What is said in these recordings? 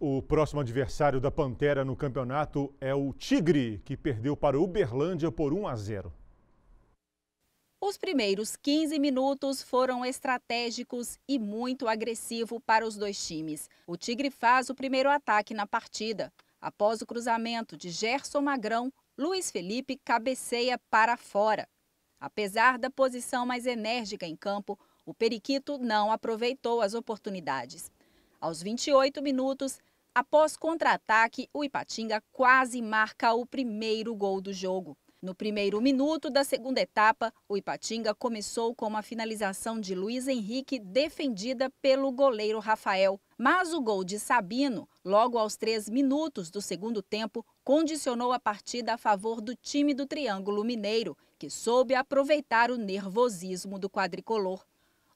O próximo adversário da Pantera no campeonato é o Tigre, que perdeu para Uberlândia por 1 a 0. Os primeiros 15 minutos foram estratégicos e muito agressivo para os dois times. O Tigre faz o primeiro ataque na partida. Após o cruzamento de Gerson Magrão, Luiz Felipe cabeceia para fora. Apesar da posição mais enérgica em campo, o Periquito não aproveitou as oportunidades. Aos 28 minutos, após contra-ataque, o Ipatinga quase marca o primeiro gol do jogo. No primeiro minuto da segunda etapa, o Ipatinga começou com uma finalização de Luiz Henrique defendida pelo goleiro Rafael. Mas o gol de Sabino, logo aos três minutos do segundo tempo, condicionou a partida a favor do time do Triângulo Mineiro, que soube aproveitar o nervosismo do quadricolor.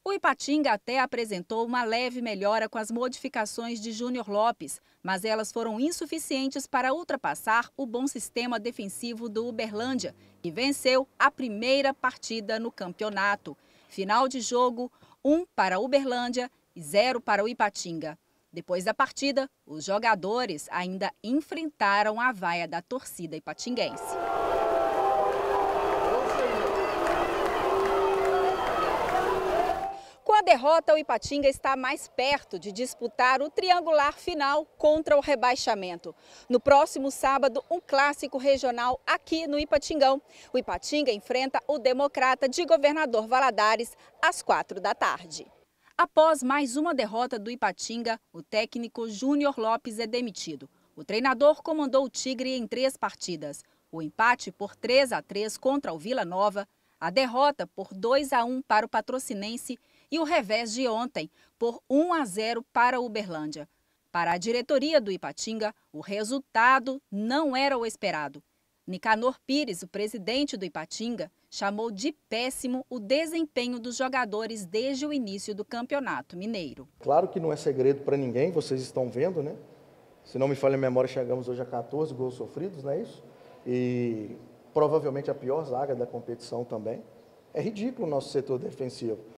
O Ipatinga até apresentou uma leve melhora com as modificações de Júnior Lopes, mas elas foram insuficientes para ultrapassar o bom sistema defensivo do Uberlândia, que venceu a primeira partida no campeonato. Final de jogo, 1 um para Uberlândia e 0 para o Ipatinga. Depois da partida, os jogadores ainda enfrentaram a vaia da torcida ipatinguense. derrota, o Ipatinga está mais perto de disputar o triangular final contra o rebaixamento. No próximo sábado, um clássico regional aqui no Ipatingão. O Ipatinga enfrenta o Democrata de Governador Valadares às quatro da tarde. Após mais uma derrota do Ipatinga, o técnico Júnior Lopes é demitido. O treinador comandou o Tigre em três partidas. O empate por 3 a 3 contra o Vila Nova, a derrota por 2 a 1 para o Patrocinense e o revés de ontem, por 1 a 0 para Uberlândia. Para a diretoria do Ipatinga, o resultado não era o esperado. Nicanor Pires, o presidente do Ipatinga, chamou de péssimo o desempenho dos jogadores desde o início do Campeonato Mineiro. Claro que não é segredo para ninguém, vocês estão vendo, né? Se não me falha a memória, chegamos hoje a 14 gols sofridos, não é isso? E provavelmente a pior zaga da competição também. É ridículo o nosso setor defensivo.